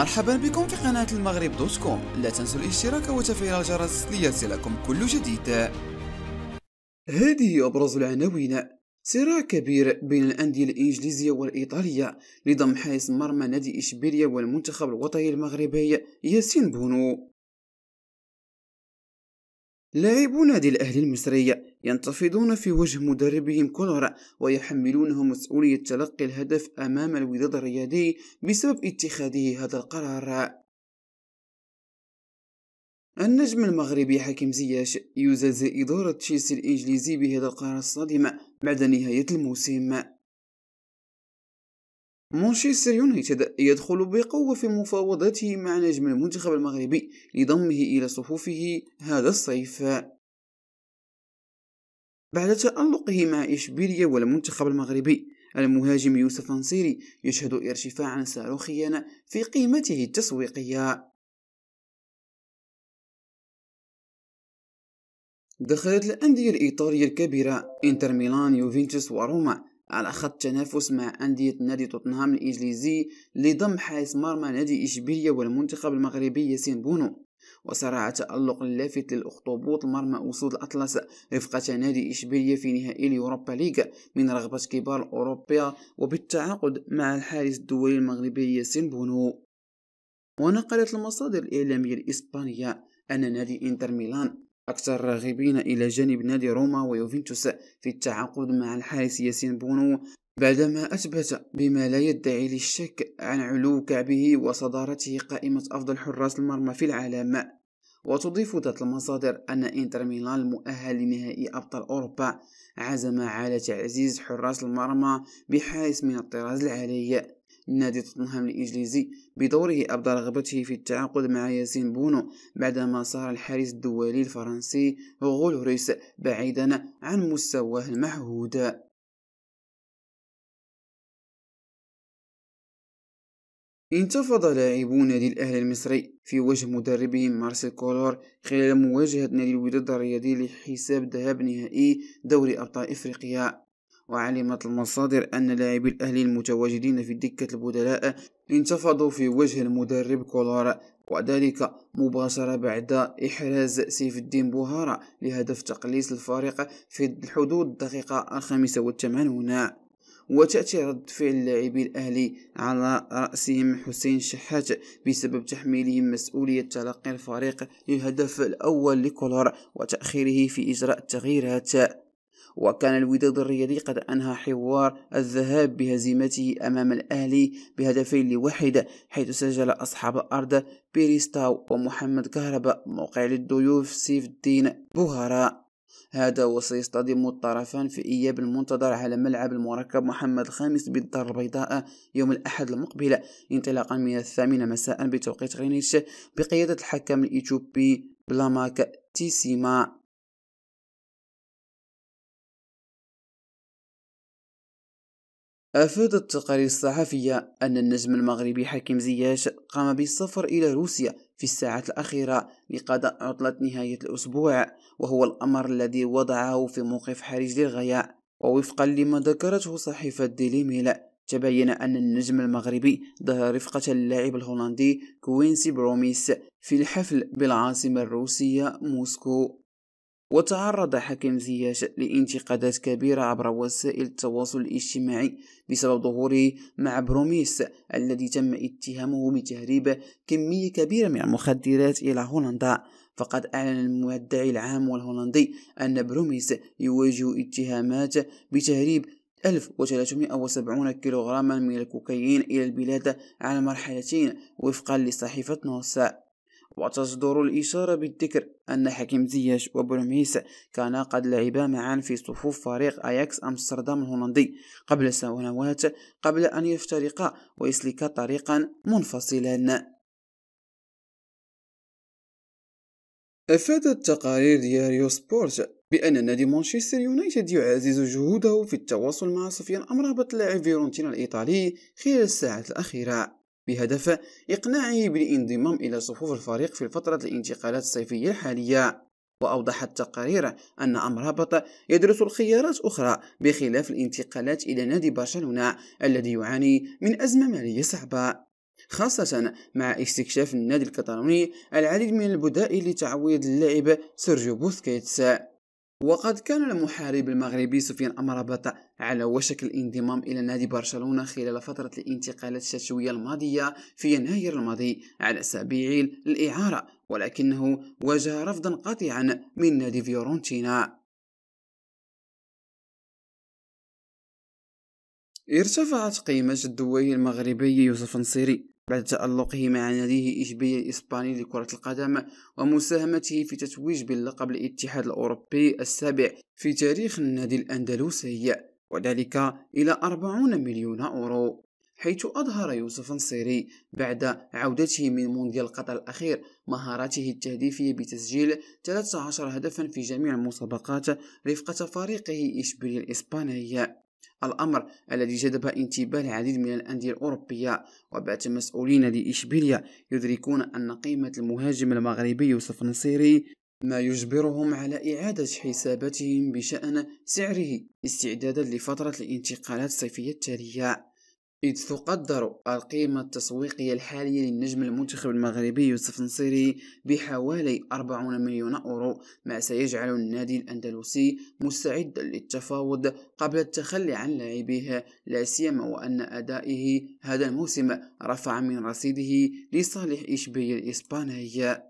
مرحبا بكم في قناة المغرب دوت كوم لا تنسوا الاشتراك وتفعيل الجرس ليصلكم كل جديد هذه أبرز العناوين صراع كبير بين الأندية الإنجليزية والإيطالية لضم حارس مرمى نادي إشبيلية والمنتخب الوطني المغربي ياسين بونو لاعبو نادي الأهلي المصري ينتفضون في وجه مدربهم كولر ويحملونه مسؤولية تلقي الهدف أمام الوداد الرياضي بسبب اتخاذه هذا القرار النجم المغربي حكيم زياش يزاز إدارة تشيلسي الإنجليزي بهذا القرار الصادم بعد نهاية الموسم مانشستر يونايتد يدخل بقوة في مفاوضاته مع نجم المنتخب المغربي لضمه إلى صفوفه هذا الصيف بعد تألقه مع إشبيلية والمنتخب المغربي المهاجم يوسف أنصيري يشهد ارتفاعا صاروخيا في قيمته التسويقية دخلت الأندية الإيطالية الكبيرة إنتر ميلان يوفنتوس وروما على خط تنافس مع أندية نادي توتنهام الإنجليزي لضم حارس مرمى نادي إشبيلية والمنتخب المغربي ياسين بونو وسرع تألق اللافت للأخطبوط مرمى أسود الأطلس رفقة نادي إشبيلية في نهائي اليوروبا ليغا من رغبة كبار أوروبا وبالتعاقد مع الحارس الدولي المغربي ياسين بونو ونقلت المصادر الإعلامية الإسبانية أن نادي إنتر ميلان أكثر الراغبين إلى جانب نادي روما ويوفنتوس في التعاقد مع الحارس ياسين بونو بعدما أثبت بما لا يدعي للشك عن علو كعبه وصدارته قائمة أفضل حراس المرمى في العالم وتضيف ذات المصادر أن إنتر ميلان المؤهل لنهائي أبطال أوروبا عزم على تعزيز حراس المرمى بحارس من الطراز العالي نادي توتنهام الإنجليزي بدوره أبدى رغبته في التعاقد مع ياسين بونو بعدما صار الحارس الدولي الفرنسي غولوريس بعيدا عن مستواه المعهود انتفض لاعبو نادي الأهلي المصري في وجه مدربهم مارسيل كولور خلال مواجهة نادي الوداد الرياضي لحساب ذهاب نهائي دوري أبطال إفريقيا وعلمت المصادر أن لاعبي الأهلي المتواجدين في دكة البدلاء انتفضوا في وجه المدرب كولور وذلك مباشرة بعد إحراز سيف الدين بوهارة لهدف تقليص الفريق في حدود الدقيقة الخامسة والثمانون وتأتي رد فعل لاعبي الأهلي على رأسهم حسين شحات بسبب تحميلهم مسؤولية تلقي الفريق للهدف الأول لكولر وتأخيره في إجراء التغييرات وكان الوداد الرياضي قد أنهى حوار الذهاب بهزيمته أمام الأهلي بهدفين لواحد حيث سجل أصحاب الأرض بيريستاو ومحمد كهرباء موقع للضيوف سيف الدين بوهراء هذا وسيصطدم الطرفان في إياب المنتظر على ملعب المركب محمد الخامس بالدار البيضاء يوم الأحد المقبل انطلاقا من الثامنة مساء بتوقيت غرينيتش بقيادة الحكم الإثيوبي بلاماك تيسيما أفادت التقارير الصحفية أن النجم المغربي حكيم زياش قام بالسفر إلى روسيا في الساعات الأخيرة لقضاء عطلة نهاية الأسبوع وهو الأمر الذي وضعه في موقف حرج للغاية ووفقا لما ذكرته صحيفة ديلي ميل تبين أن النجم المغربي ظهر رفقة اللاعب الهولندي كوينسي بروميس في الحفل بالعاصمة الروسية موسكو وتعرض حكم زياش لانتقادات كبيرة عبر وسائل التواصل الاجتماعي بسبب ظهوره مع بروميس الذي تم اتهامه بتهريب كمية كبيرة من المخدرات إلى هولندا فقد أعلن المدعي العام والهولندي أن بروميس يواجه اتهامات بتهريب 1370 كيلوغراما من الكوكايين إلى البلاد على مرحلتين وفقا لصحيفة نوسا وتصدر الإشارة بالذكر أن حكيم زياش وبولمهيس كانا قد لعبا معا في صفوف فريق أياكس أمستردام الهولندي قبل سنوات قبل أن يفترقا ويسلكا طريقا منفصلا أفادت تقارير دياريو سبورت بأن نادي مانشستر يونايتد يعزز جهوده في التواصل مع صفيان أمرابط لاعب فيرونتينا الإيطالي خلال الساعات الأخيرة بهدف إقناعه بالانضمام إلى صفوف الفريق في فترة الانتقالات الصيفية الحالية وأوضحت التقارير أن أمرابط يدرس الخيارات أخرى بخلاف الانتقالات إلى نادي برشلونة الذي يعاني من أزمة مالية صعبة خاصة مع استكشاف النادي الكتالوني العديد من البدائل لتعويض اللاعب سيرجيو بوسكيتس وقد كان المحارب المغربي سفيان امرابط على وشك الانضمام إلى نادي برشلونة خلال فترة الانتقالات الشتوية الماضية في يناير الماضي على سبيل الإعارة ولكنه واجه رفضا قاطعا من نادي فيورنتينا ارتفعت قيمة الدوي المغربي يوسف نصيري بعد تألقه مع ناديه إشبيلية الإسباني لكرة القدم ومساهمته في تتويج باللقب الاتحاد الأوروبي السابع في تاريخ النادي الأندلسي وذلك إلى 40 مليون أورو حيث أظهر يوسف نصيري بعد عودته من مونديال قطر الأخير مهاراته التهديفية بتسجيل 13 هدفا في جميع المسابقات رفقة فريقه إشبيلية الإسبانية الأمر الذي جذب انتباه العديد من الأندية الأوروبية وبات مسؤولين لإشبيلية يدركون أن قيمة المهاجم المغربي يوسف نصيري ما يجبرهم على إعادة حساباتهم بشأن سعره استعدادا لفترة الانتقالات الصيفية التالية إذ تقدر القيمة التسويقية الحالية للنجم المنتخب المغربي يوسف نصيري بحوالي 40 مليون أورو ما سيجعل النادي الأندلسي مستعدا للتفاوض قبل التخلي عن لاعبيه لا سيما وأن أدائه هذا الموسم رفع من رصيده لصالح إشبيلية الإسبانية